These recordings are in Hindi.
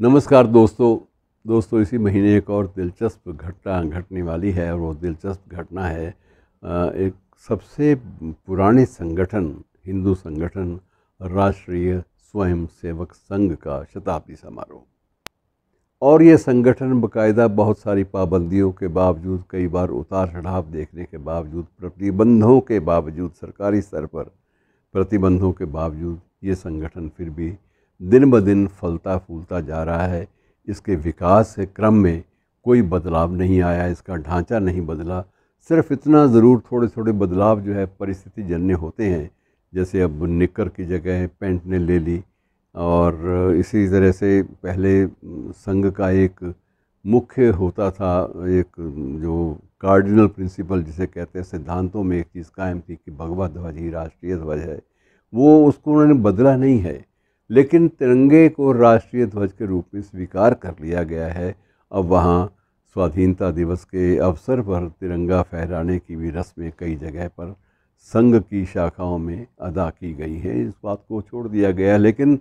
नमस्कार दोस्तों दोस्तों इसी महीने एक और दिलचस्प घटना घटने वाली है और वो दिलचस्प घटना है एक सबसे पुराने संगठन हिंदू संगठन राष्ट्रीय स्वयंसेवक संघ का शताब्दी समारोह और ये संगठन बकायदा बहुत सारी पाबंदियों के बावजूद कई बार उतार चढ़ाव देखने के बावजूद प्रतिबंधों के बावजूद सरकारी स्तर पर प्रतिबंधों के बावजूद ये संगठन फिर भी दिन ब दिन फलता फूलता जा रहा है इसके विकास के क्रम में कोई बदलाव नहीं आया इसका ढांचा नहीं बदला सिर्फ इतना ज़रूर थोड़े थोड़े बदलाव जो है परिस्थिति जन्य होते हैं जैसे अब निकर की जगह पेंट ने ले ली और इसी तरह से पहले संघ का एक मुख्य होता था एक जो कार्डिनल प्रिंसिपल जिसे कहते हैं सिद्धांतों में एक चीज़ कायम थी कि भगवा ध्वज ही राष्ट्रीय ध्वज है वो उसको उन्होंने बदला नहीं है लेकिन तिरंगे को राष्ट्रीय ध्वज के रूप में स्वीकार कर लिया गया है अब वहाँ स्वाधीनता दिवस के अवसर पर तिरंगा फहराने की भी रस्में कई जगह पर संघ की शाखाओं में अदा की गई है इस बात को छोड़ दिया गया लेकिन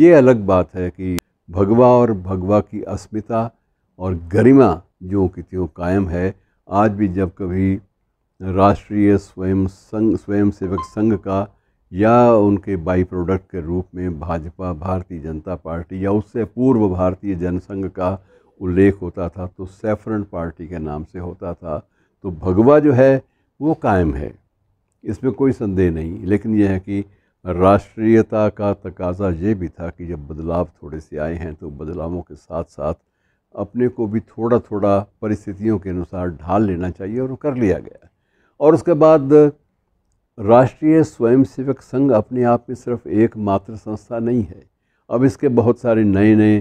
ये अलग बात है कि भगवा और भगवा की अस्मिता और गरिमा जो कि त्यों कायम है आज भी जब कभी राष्ट्रीय स्वयं संघ स्वयं सेवक संघ का या उनके बाई प्रोडक्ट के रूप में भाजपा भारतीय जनता पार्टी या उससे पूर्व भारतीय जनसंघ का उल्लेख होता था तो सेफरन पार्टी के नाम से होता था तो भगवा जो है वो कायम है इसमें कोई संदेह नहीं लेकिन यह है कि राष्ट्रीयता का तकाजा ये भी था कि जब बदलाव थोड़े से आए हैं तो बदलावों के साथ साथ अपने को भी थोड़ा थोड़ा परिस्थितियों के अनुसार ढाल लेना चाहिए और कर लिया गया और उसके बाद राष्ट्रीय स्वयंसेवक संघ अपने आप में सिर्फ एकमात्र संस्था नहीं है अब इसके बहुत सारे नए नए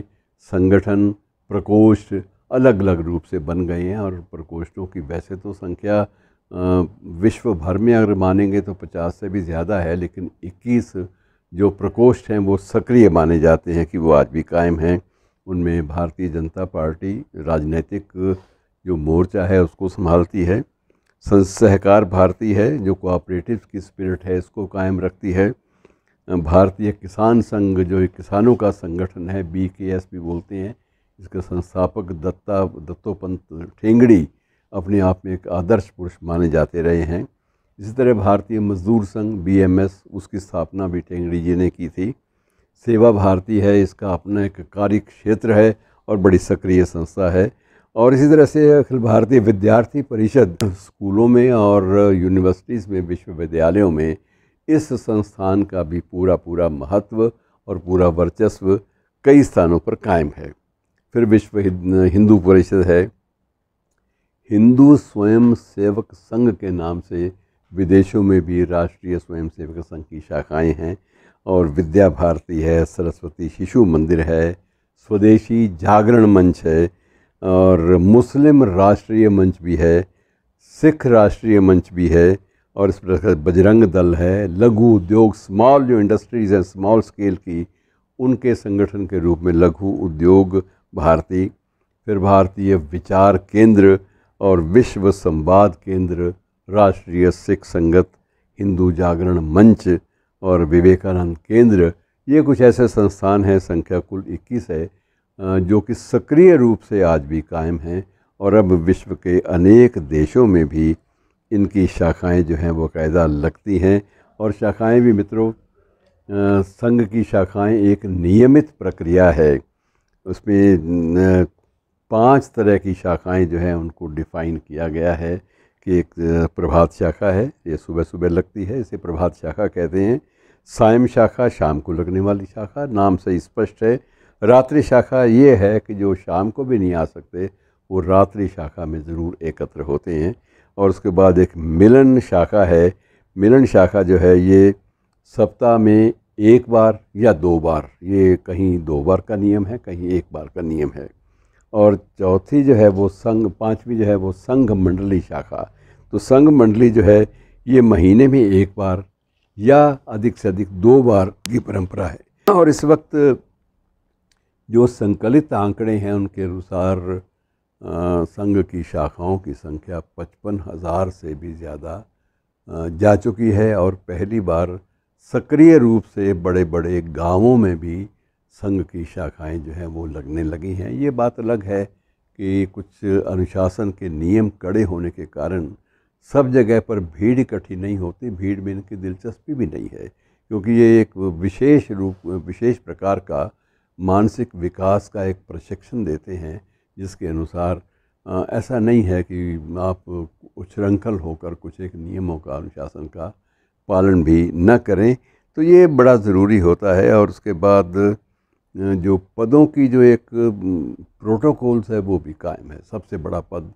संगठन प्रकोष्ठ अलग अलग रूप से बन गए हैं और प्रकोष्ठों की वैसे तो संख्या विश्व भर में अगर मानेंगे तो 50 से भी ज़्यादा है लेकिन 21 जो प्रकोष्ठ हैं वो सक्रिय माने जाते हैं कि वो आज भी कायम हैं उनमें भारतीय जनता पार्टी राजनीतिक जो मोर्चा है उसको संभालती है सहकार भारती है जो कोऑपरेटिव की स्पिरिट है इसको कायम रखती है भारतीय किसान संघ जो किसानों का संगठन है बी के एस भी बोलते हैं इसके संस्थापक दत्ता दत्तोपंत ठेंगड़ी अपने आप में एक आदर्श पुरुष माने जाते रहे हैं इसी तरह भारतीय मजदूर संघ बी एम एस उसकी स्थापना भी ठेंगड़ी जी ने की थी सेवा भारती है इसका अपना एक कार्य क्षेत्र है और बड़ी सक्रिय संस्था है और इसी तरह से अखिल भारतीय विद्यार्थी परिषद स्कूलों में और यूनिवर्सिटीज़ में विश्वविद्यालयों में इस संस्थान का भी पूरा पूरा महत्व और पूरा वर्चस्व कई स्थानों पर कायम है फिर विश्व हिंदू परिषद है हिंदू स्वयं सेवक संघ के नाम से विदेशों में भी राष्ट्रीय स्वयं सेवक संघ की शाखाएं हैं और विद्या भारती है सरस्वती शिशु मंदिर है स्वदेशी जागरण मंच है और मुस्लिम राष्ट्रीय मंच भी है सिख राष्ट्रीय मंच भी है और इस प्रकार बजरंग दल है लघु उद्योग स्मॉल जो इंडस्ट्रीज़ हैं स्मॉल स्केल की उनके संगठन के रूप में लघु उद्योग भारती फिर भारतीय विचार केंद्र और विश्व संवाद केंद्र राष्ट्रीय सिख संगत हिंदू जागरण मंच और विवेकानंद केंद्र ये कुछ ऐसे संस्थान हैं संख्या कुल 21 है जो कि सक्रिय रूप से आज भी कायम हैं और अब विश्व के अनेक देशों में भी इनकी शाखाएं जो हैं वो कायदा लगती हैं और शाखाएं भी मित्रों संघ की शाखाएं एक नियमित प्रक्रिया है उसमें पांच तरह की शाखाएं जो हैं उनको डिफ़ाइन किया गया है कि एक प्रभात शाखा है ये सुबह सुबह लगती है इसे प्रभात शाखा कहते हैं सायम शाखा शाम को लगने वाली शाखा नाम से स्पष्ट है रात्रि शाखा ये है कि जो शाम को भी नहीं आ सकते वो रात्रि शाखा में ज़रूर एकत्र होते हैं और उसके बाद एक मिलन शाखा है मिलन शाखा जो है ये सप्ताह में एक बार या दो बार ये कहीं दो बार का नियम है कहीं एक बार का नियम है और चौथी जो है वो संघ पांचवी जो है वो संघ मंडली शाखा तो संघ मंडली जो है ये महीने में एक बार या अधिक से अधिक दो बार की परंपरा है और इस वक्त जो संकलित आंकड़े हैं उनके अनुसार संघ की शाखाओं की संख्या पचपन हज़ार से भी ज़्यादा जा चुकी है और पहली बार सक्रिय रूप से बड़े बड़े गांवों में भी संघ की शाखाएं जो हैं वो लगने लगी हैं ये बात अलग है कि कुछ अनुशासन के नियम कड़े होने के कारण सब जगह पर भीड़ इकट्ठी नहीं होती भीड़ में इनकी दिलचस्पी भी नहीं है क्योंकि ये एक विशेष रूप विशेष प्रकार का मानसिक विकास का एक प्रशिक्षण देते हैं जिसके अनुसार ऐसा नहीं है कि आप उच्छृंखल होकर कुछ एक नियमों का अनुशासन का पालन भी न करें तो ये बड़ा ज़रूरी होता है और उसके बाद जो पदों की जो एक प्रोटोकॉल्स है वो भी कायम है सबसे बड़ा पद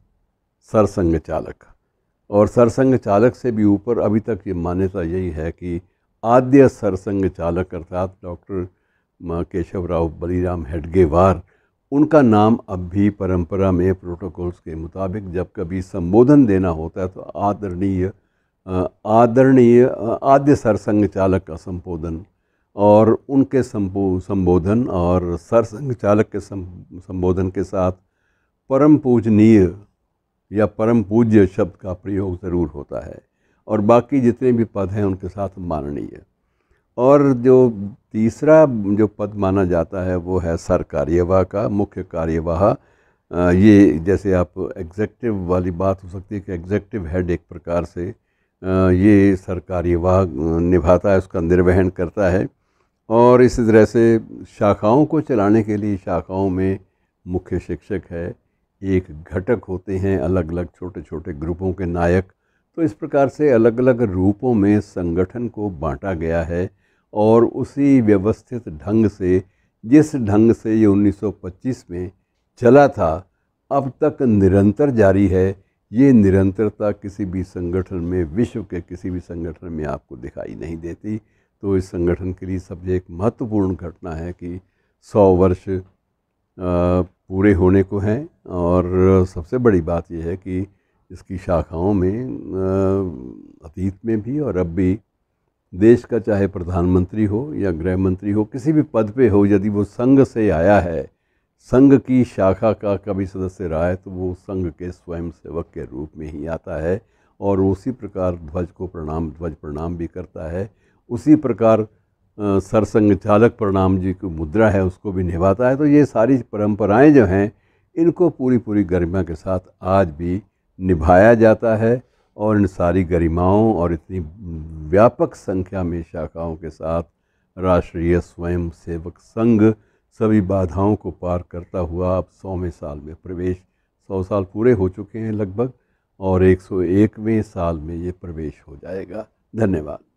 सरसंग चालक और सरसंग चालक से भी ऊपर अभी तक ये मान्यता यही है कि आद्य सरसंग चालक अर्थात डॉक्टर माँ केशवराव बलीराम हेडगेवार उनका नाम अब भी परंपरा में प्रोटोकॉल्स के मुताबिक जब कभी संबोधन देना होता है तो आदरणीय आदरणीय आद्य सरसंघ चालक का संबोधन और उनके संबोधन और सरसंघ चालक के संबोधन के साथ परम पूजनीय या परम पूज्य शब्द का प्रयोग ज़रूर होता है और बाकी जितने भी पद हैं उनके साथ माननीय और जो तीसरा जो पद माना जाता है वो है सर कार्यवाह का मुख्य कार्यवाह ये जैसे आप एग्जेक्टिव वाली बात हो सकती है कि एग्जेक्टिव हेड एक प्रकार से ये सर कार्यवाह निभाता है उसका निर्वहन करता है और इसी तरह से शाखाओं को चलाने के लिए शाखाओं में मुख्य शिक्षक है एक घटक होते हैं अलग अलग छोटे छोटे ग्रुपों के नायक तो इस प्रकार से अलग अलग रूपों में संगठन को बांटा गया है और उसी व्यवस्थित ढंग से जिस ढंग से ये 1925 में चला था अब तक निरंतर जारी है ये निरंतरता किसी भी संगठन में विश्व के किसी भी संगठन में आपको दिखाई नहीं देती तो इस संगठन के लिए सबसे एक महत्वपूर्ण घटना है कि सौ वर्ष पूरे होने को हैं और सबसे बड़ी बात यह है कि इसकी शाखाओं में अतीत में भी और अब भी देश का चाहे प्रधानमंत्री हो या गृह मंत्री हो किसी भी पद पे हो यदि वो संघ से आया है संघ की शाखा का कभी सदस्य रहा है तो वो संघ के स्वयं सेवक के रूप में ही आता है और उसी प्रकार ध्वज को प्रणाम ध्वज प्रणाम भी करता है उसी प्रकार सरसंघ चालक प्रणाम जी की मुद्रा है उसको भी निभाता है तो ये सारी परंपराएं जो हैं इनको पूरी पूरी गरिमा के साथ आज भी निभाया जाता है और इन सारी गरिमाओं और इतनी व्यापक संख्या में शाखाओं के साथ राष्ट्रीय स्वयं सेवक संघ सभी बाधाओं को पार करता हुआ अब सौवें साल में प्रवेश सौ साल पूरे हो चुके हैं लगभग और 101वें साल में ये प्रवेश हो जाएगा धन्यवाद